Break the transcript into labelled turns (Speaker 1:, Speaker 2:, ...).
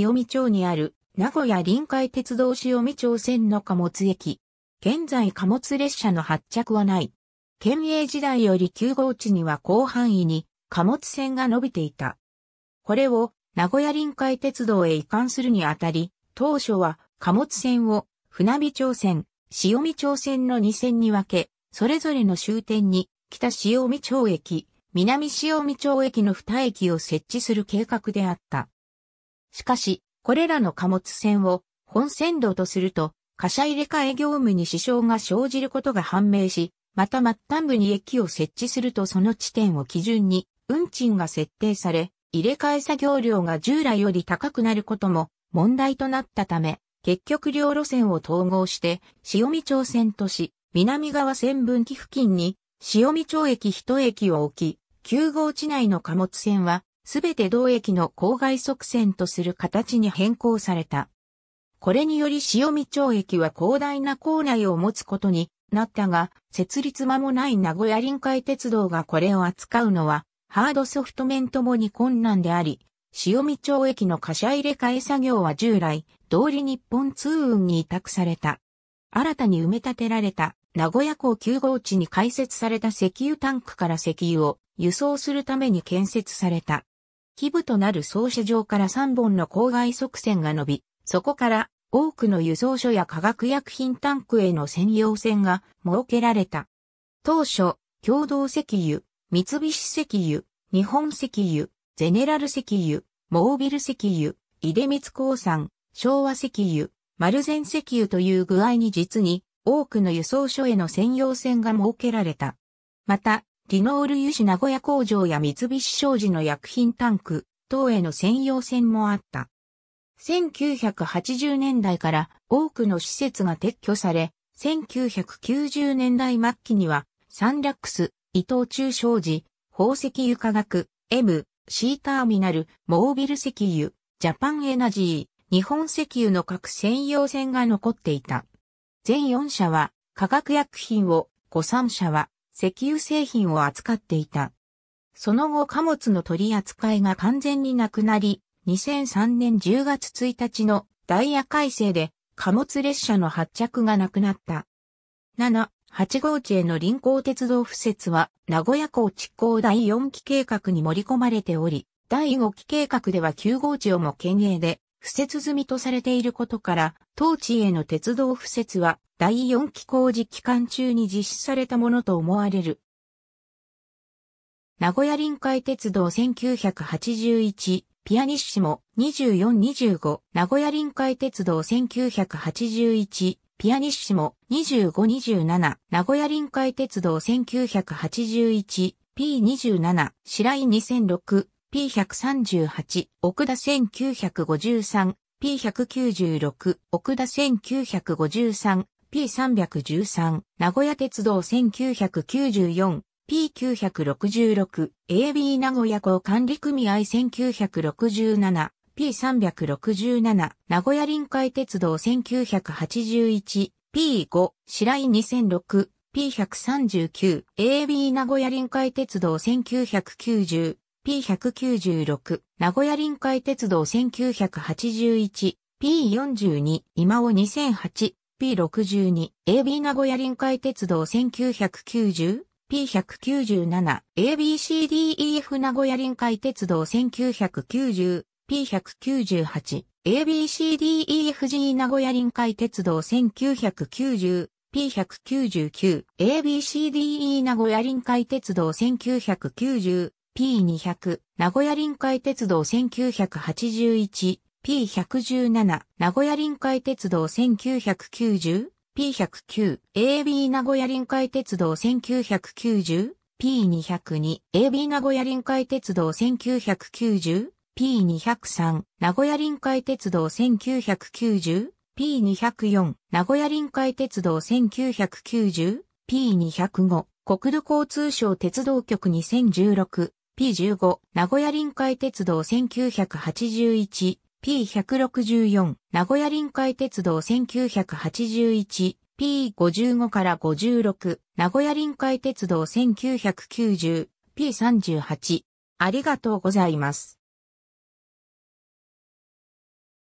Speaker 1: 塩見町にある名古屋臨海鉄道塩見町線の貨物駅。現在貨物列車の発着はない。県営時代より9号地には広範囲に貨物線が伸びていた。これを名古屋臨海鉄道へ移管するにあたり、当初は貨物線を船見町線、塩見町線の2線に分け、それぞれの終点に北塩見町駅、南塩見町駅の2駅を設置する計画であった。しかし、これらの貨物船を本線道とすると、貨車入れ替え業務に支障が生じることが判明し、また末端部に駅を設置するとその地点を基準に運賃が設定され、入れ替え作業量が従来より高くなることも問題となったため、結局両路線を統合して、潮見町線とし、南側線分岐付近に、潮見町駅一駅を置き、9号地内の貨物船は、すべて同駅の郊外側線とする形に変更された。これにより塩見町駅は広大な構内を持つことになったが、設立間もない名古屋臨海鉄道がこれを扱うのは、ハードソフト面ともに困難であり、塩見町駅の貨車入れ替え作業は従来、通り日本通運に委託された。新たに埋め立てられた名古屋港9号地に開設された石油タンクから石油を輸送するために建設された。基部となる総社場から3本の郊外側線が伸び、そこから多くの輸送所や化学薬品タンクへの専用線が設けられた。当初、共同石油、三菱石油、日本石油、ゼネラル石油、モービル石油、出光鉱産、昭和石油、丸善石油という具合に実に多くの輸送所への専用線が設けられた。また、ィノール油脂名古屋工場や三菱商事の薬品タンク、等への専用線もあった。1980年代から多くの施設が撤去され、1990年代末期には、サンラックス、伊藤忠商事、宝石油化学、M、C ターミナル、モービル石油、ジャパンエナジー、日本石油の各専用線が残っていた。全4社は、化学薬品を、5。3社は、石油製品を扱っていた。その後貨物の取り扱いが完全になくなり、2003年10月1日のダイヤ改正で貨物列車の発着がなくなった。7、8号地への臨港鉄道敷設は名古屋港築港第4期計画に盛り込まれており、第5期計画では9号地をも県営で敷設済みとされていることから、当地への鉄道敷設は第4期工事期間中に実施されたものと思われる。名古屋臨海鉄道1981、ピアニッシモ2425、名古屋臨海鉄道1981、ピアニッシモ2527、名古屋臨海鉄道1981、P27、白井2006、P138、奥田1953、P196、奥田1953、P313、名古屋鉄道1994、P966、AB 名古屋港管理組合1967、P367、名古屋臨海鉄道1981、P5、白井2006、P139、AB 名古屋臨海鉄道1990、P196、名古屋臨海鉄道1981、P42、今尾2008、P62、AB 名古屋臨海鉄道 1990? P197、ABCDEF 名古屋臨海鉄道 1990, P198、ABCDEFG 名古屋臨海鉄道 1990, P199、ABCDE 名古屋臨海鉄道 1990, P200、名古屋臨海鉄道 1981, P117 名古屋臨海鉄道 1990P109 AB 名古屋臨海鉄道 1990P202 AB 名古屋臨海鉄道 1990P203 名古屋臨海鉄道 1990P204 名古屋臨海鉄道 1990P205 国土交通省鉄道局 2016P15 名古屋臨海鉄道1981 P164、名古屋臨海鉄道1981、P55 から56、名古屋臨海鉄道1990、P38。ありがとうございます。